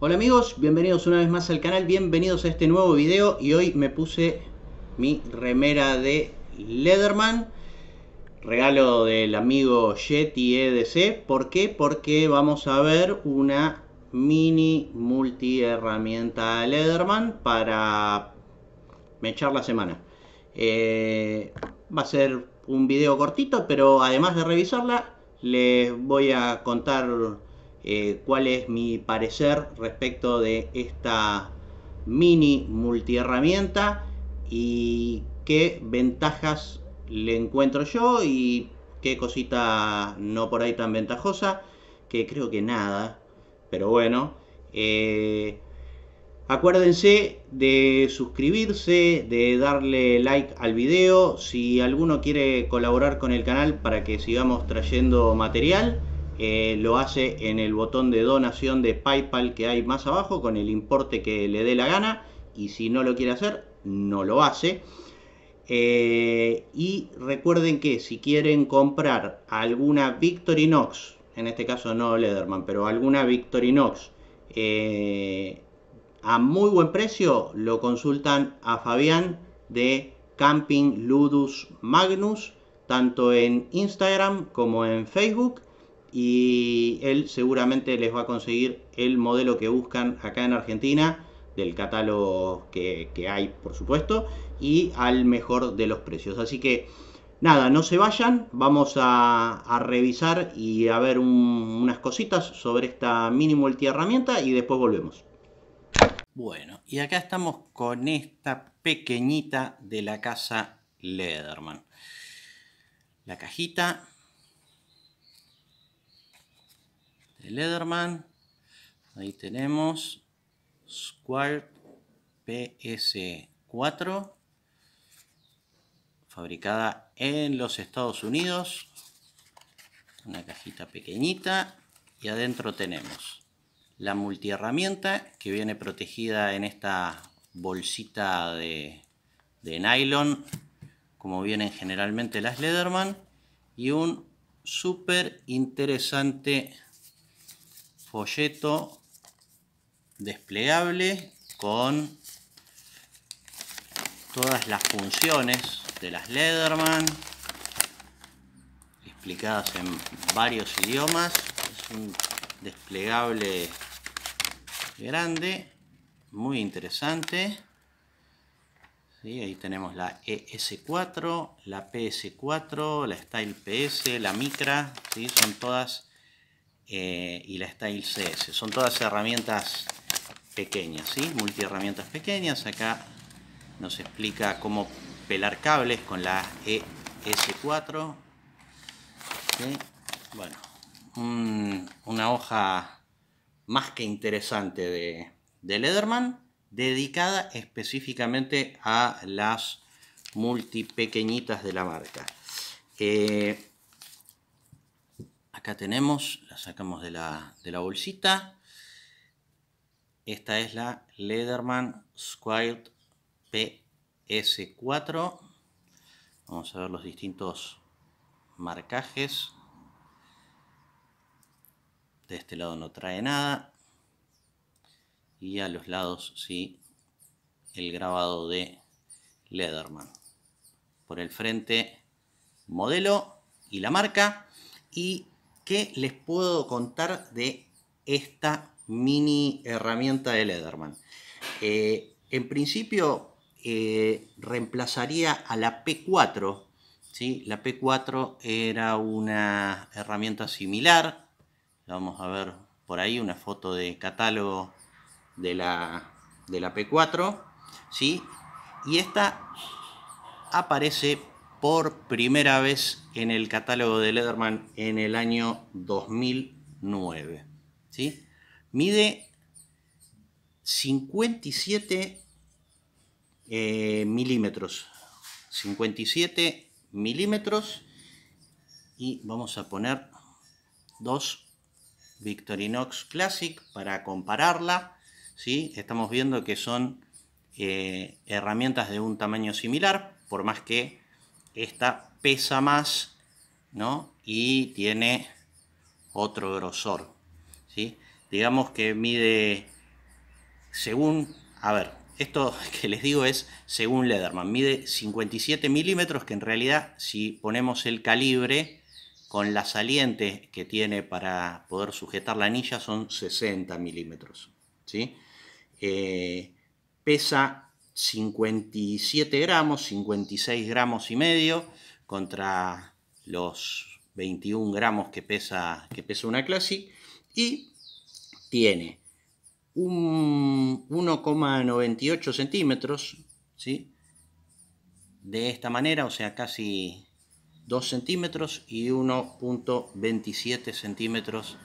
Hola amigos, bienvenidos una vez más al canal, bienvenidos a este nuevo video y hoy me puse mi remera de Leatherman regalo del amigo Yeti EDC, ¿por qué? Porque vamos a ver una mini multi herramienta Leatherman para echar la semana eh, va a ser un video cortito, pero además de revisarla les voy a contar eh, cuál es mi parecer respecto de esta mini multiherramienta y qué ventajas le encuentro yo y qué cosita no por ahí tan ventajosa, que creo que nada, pero bueno. Eh, acuérdense de suscribirse, de darle like al video, si alguno quiere colaborar con el canal para que sigamos trayendo material lo hace en el botón de donación de PayPal que hay más abajo con el importe que le dé la gana y si no lo quiere hacer, no lo hace. Eh, y recuerden que si quieren comprar alguna Victorinox, en este caso no Lederman, pero alguna Victorinox eh, a muy buen precio, lo consultan a Fabián de Camping Ludus Magnus, tanto en Instagram como en Facebook y él seguramente les va a conseguir el modelo que buscan acá en Argentina, del catálogo que, hay, por supuesto, y al mejor de los precios. Así que nada, no se vayan, vamos a, revisar y a ver unas cositas sobre esta mini multiherramienta y después volvemos. Bueno, y acá estamos con esta pequeñita de la casa Lederman. La cajita Lederman, Ahí tenemos Square PS4, fabricada en los Estados Unidos. Una cajita pequeñita y adentro tenemos la multiherramienta que viene protegida en esta bolsita de, de nylon como vienen generalmente las Lederman y un súper interesante folleto desplegable con todas las funciones de las Leatherman, explicadas en varios idiomas es un desplegable grande muy interesante ¿Sí? ahí tenemos la ES4 la PS4 la Style PS la Micra ¿sí? son todas eh, y la Style CS. Son todas herramientas pequeñas, ¿sí? herramientas pequeñas. Acá nos explica cómo pelar cables con la ES4. Bueno, una hoja más que interesante de, de Lederman dedicada específicamente a las multi pequeñitas de la marca. Eh, acá tenemos, la sacamos de la, bolsita. Esta es la Lederman Squirt PS4. Vamos a ver los distintos marcajes. De este lado no trae nada. Y a los lados sí el grabado de Lederman. Por el frente modelo y la marca. Y ¿Qué les puedo contar de esta mini herramienta de Lederman? Eh, en principio eh, reemplazaría a la P4. ¿sí? La P4 era una herramienta similar. Vamos a ver por ahí una foto de catálogo de la, de la P4. ¿sí? Y esta aparece por primera vez en el catálogo de Lederman en el año 2009. ¿sí? Mide 57 eh, milímetros. 57 milímetros. Y vamos a poner dos Victorinox Classic para compararla. ¿sí? Estamos viendo que son eh, herramientas de un tamaño similar, por más que esta pesa más, ¿no? Y tiene otro grosor, ¿sí? Digamos que mide, según, a ver, esto que les digo es según Lederman, mide 57 milímetros, que en realidad si ponemos el calibre con la saliente que tiene para poder sujetar la anilla son 60 milímetros, ¿sí? Eh, pesa 57 gramos, 56 gramos y medio, contra los 21 gramos que pesa, que pesa una Classic. Y tiene un 1,98 centímetros, ¿sí? De esta manera, o sea, casi 2 centímetros y 1.27 centímetros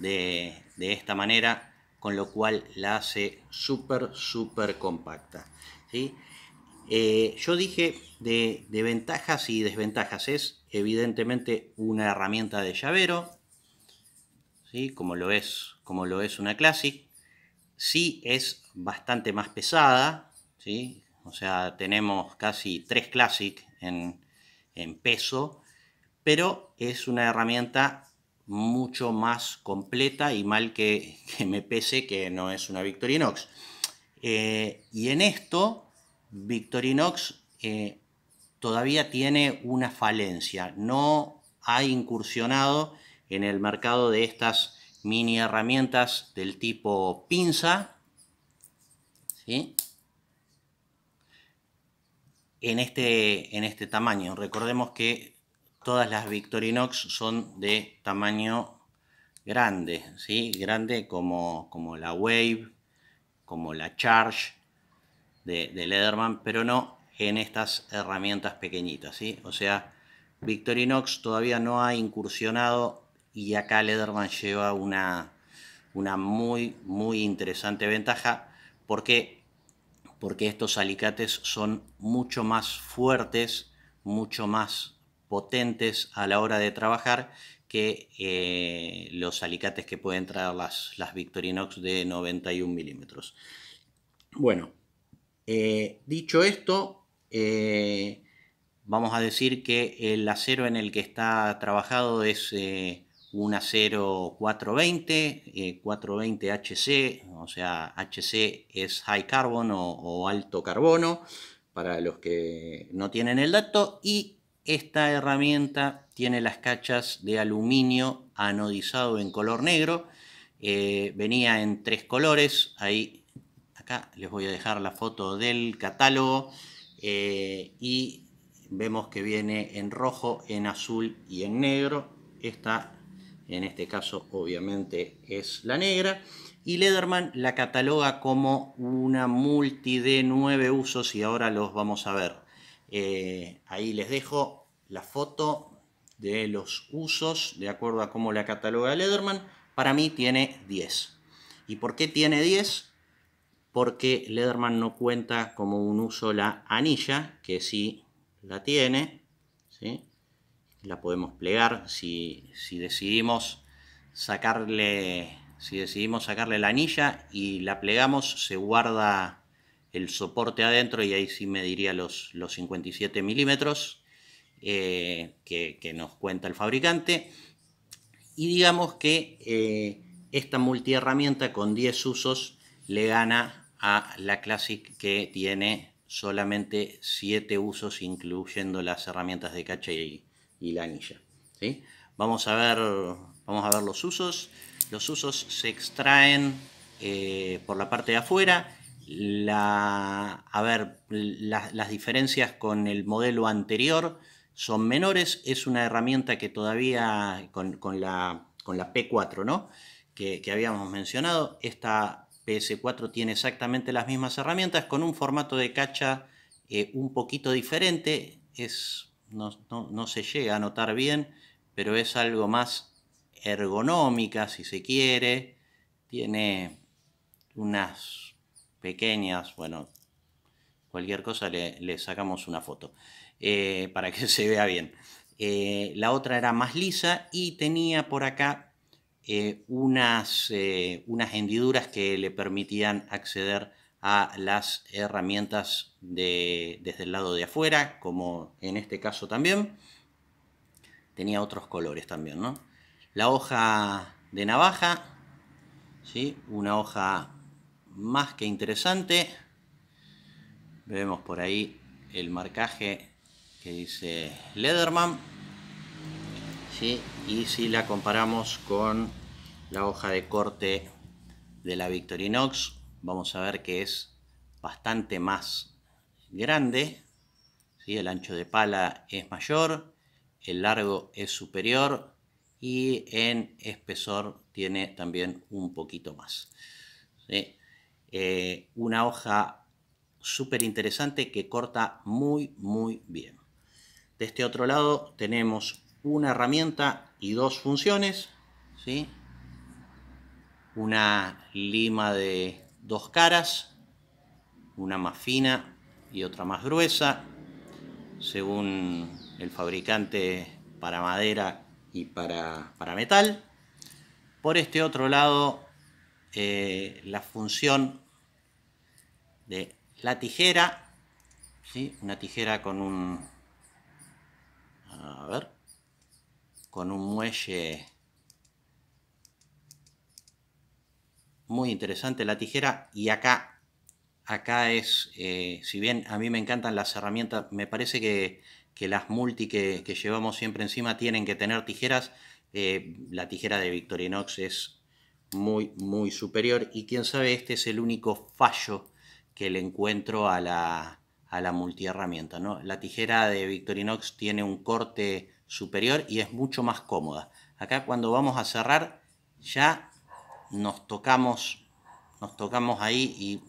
de, de esta manera con lo cual la hace súper, súper compacta. ¿sí? Eh, yo dije de, ventajas y desventajas. Es evidentemente una herramienta de llavero, ¿sí? como, lo es, como lo es una Classic. Sí es bastante más pesada, ¿sí? o sea, tenemos casi tres Classic en peso, pero es una herramienta mucho más completa y mal que, me pese que no es una Victorinox. Eh, y en esto, Victorinox eh, todavía tiene una falencia, no ha incursionado en el mercado de estas mini herramientas del tipo pinza. En, este, en este tamaño. Recordemos que todas las Victorinox son de tamaño grande, ¿sí? Grande como, como la Wave, como la Charge de, Lederman, Leatherman, pero no en estas herramientas pequeñitas, ¿sí? O sea, Victorinox todavía no ha incursionado y acá Lederman lleva una, una muy, muy interesante ventaja porque, porque estos alicates son mucho más fuertes, mucho más potentes a la hora de trabajar que eh, los alicates que pueden traer las, las Victorinox de 91 milímetros. Bueno, eh, dicho esto, eh, vamos a decir que el acero en el que está trabajado es un acero 420, 420 HC, o sea, HC es high carbon o, o alto carbono, para los que no tienen el dato, y esta herramienta tiene las cachas de aluminio anodizado en color negro. Eh, venía en tres colores. Ahí, acá les voy a dejar la foto del catálogo. Eh, y vemos que viene en rojo, en azul y en negro. Esta, en este caso, obviamente es la negra. Y Lederman la cataloga como una multi de nueve usos y ahora los vamos a ver. Eh, ahí les dejo la foto de los usos, de acuerdo a cómo la cataloga Lederman. Para mí tiene 10. ¿Y por qué tiene 10? Porque Lederman no cuenta como un uso la anilla, que sí la tiene. ¿sí? La podemos plegar si, si decidimos sacarle si decidimos sacarle la anilla y la plegamos, se guarda el soporte adentro y ahí sí mediría los, los 57 milímetros eh, que, nos cuenta el fabricante. Y digamos que eh, esta multiherramienta con 10 usos le gana a la Classic que tiene solamente 7 usos incluyendo las herramientas de caché y, la anilla. Vamos, a ver, vamos a ver los usos. Los usos se extraen eh, por la parte de afuera a ver, las diferencias con el modelo anterior son menores. Es una herramienta que todavía con, la, con la, P4, ¿no? Que, habíamos mencionado. Esta PS4 tiene exactamente las mismas herramientas con un formato de cacha eh, un poquito diferente. Es, no se llega a notar bien, pero es algo más ergonómica, si se quiere. Tiene unas pequeñas, bueno, cualquier cosa le, sacamos una foto eh, para que se vea bien. Eh, la otra era más lisa y tenía por acá eh, unas, unas hendiduras que le permitían acceder a las herramientas desde el lado de afuera, como en este caso también. Tenía otros colores también, ¿no? La hoja de navaja, ¿sí? Una hoja más que interesante. Vemos por ahí el marcaje que dice Lederman. ¿sí? Y si la comparamos con la hoja de corte de la Victorinox, vamos a ver que es bastante más grande. ¿sí? El ancho de pala es mayor, el largo es superior y en espesor tiene también un poquito más. Eh, una hoja súper interesante que corta muy, muy bien. De este otro lado tenemos una herramienta y dos funciones, una lima de dos caras, una más fina y otra más gruesa, según el fabricante para madera y para, para metal. Por este otro lado eh, la función de la tijera, ¿sí? una tijera con un, a ver, con un muelle muy interesante la tijera y acá, acá es, eh, si bien a mí me encantan las herramientas, me parece que, las multi que, llevamos siempre encima tienen que tener tijeras, eh, la tijera de Victorinox es muy, muy superior. Y quién sabe, este es el único fallo que le encuentro a la, a la multiherramienta. ¿no? La tijera de Victorinox tiene un corte superior y es mucho más cómoda. Acá cuando vamos a cerrar ya nos tocamos, nos tocamos ahí y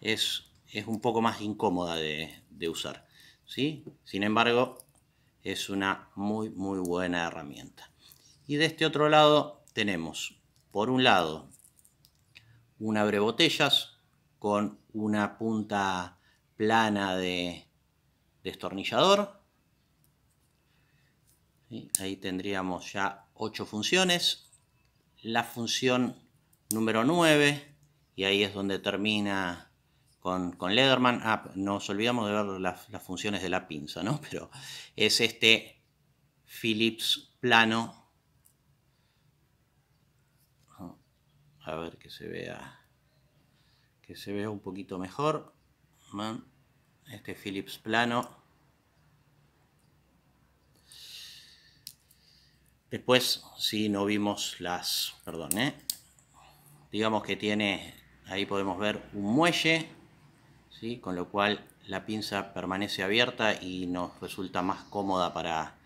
es, es un poco más incómoda de, de usar. ¿sí? Sin embargo, es una muy muy buena herramienta. Y de este otro lado tenemos por un lado, un abrebotellas con una punta plana de destornillador. Ahí tendríamos ya ocho funciones. La función número 9, y ahí es donde termina con, Lederman. Ah, nos olvidamos de ver las, funciones de la pinza, ¿no? Pero es este Philips plano a ver que se vea que se vea un poquito mejor este Philips plano después si no vimos las perdón ¿eh? digamos que tiene ahí podemos ver un muelle con lo cual la pinza permanece abierta y nos resulta más cómoda para,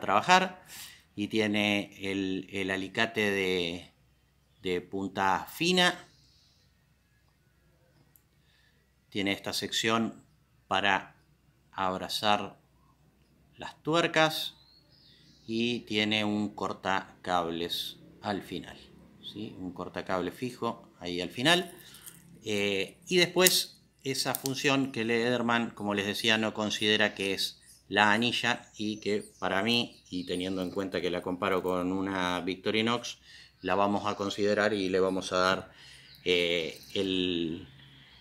trabajar y tiene el alicate de, de punta fina. Tiene esta sección para abrazar las tuercas y tiene un cortacables al final. Un cortacable fijo ahí al final. Eh, y después esa función que Lederman, como les decía, no considera que es la anilla y que para mí, y teniendo en cuenta que la comparo con una Victorinox, la vamos a considerar y le vamos a dar eh, el,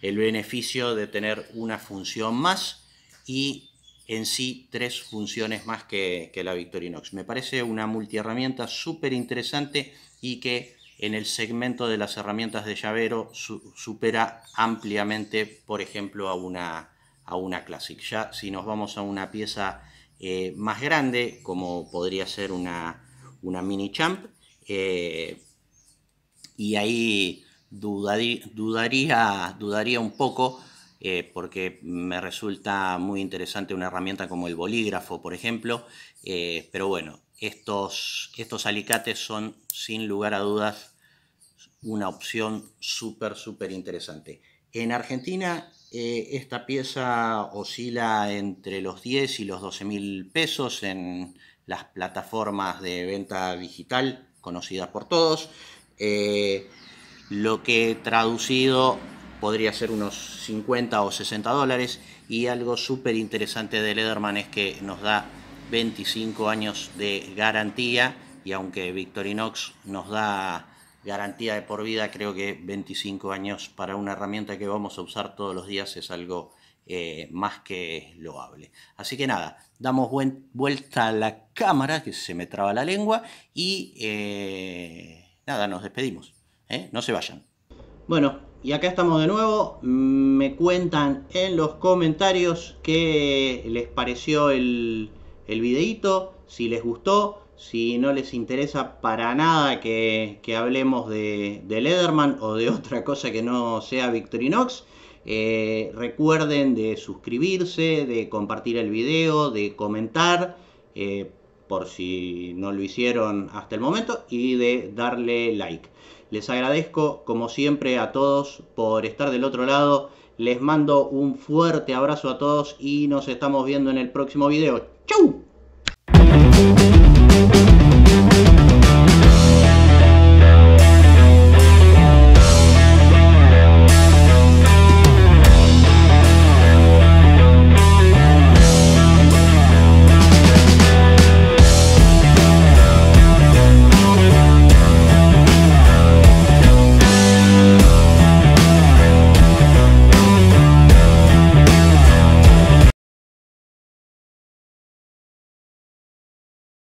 beneficio de tener una función más y en sí tres funciones más que, que la Victorinox. Me parece una multiherramienta súper interesante y que en el segmento de las herramientas de llavero supera ampliamente, por ejemplo, a una, a una Classic. Ya si nos vamos a una pieza eh, más grande, como podría ser una, una Mini Champ, eh, y ahí dudaría, dudaría, un poco eh, porque me resulta muy interesante una herramienta como el bolígrafo, por ejemplo. Eh, pero bueno, estos, estos alicates son sin lugar a dudas una opción súper, súper interesante. En Argentina esta pieza oscila entre los 10 y los 12 mil pesos en las plataformas de venta digital conocida por todos. Eh, lo que he traducido podría ser unos 50 o 60 dólares. Y algo súper interesante de Lederman es que nos da 25 años de garantía. Y aunque Victorinox nos da garantía de por vida, creo que 25 años para una herramienta que vamos a usar todos los días es algo eh, más que lo hable Así que nada, damos vuelta a la cámara, que se me traba la lengua, y eh, nada, nos despedimos. ¿eh? No se vayan. Bueno, y acá estamos de nuevo. Me cuentan en los comentarios qué les pareció el, videito si les gustó, si no les interesa para nada que, hablemos de, de Lederman o de otra cosa que no sea Victorinox. Eh, recuerden de suscribirse, de compartir el video, de comentar, eh, por si no lo hicieron hasta el momento, y de darle like. Les agradezco, como siempre, a todos por estar del otro lado. Les mando un fuerte abrazo a todos y nos estamos viendo en el próximo video. ¡Chau!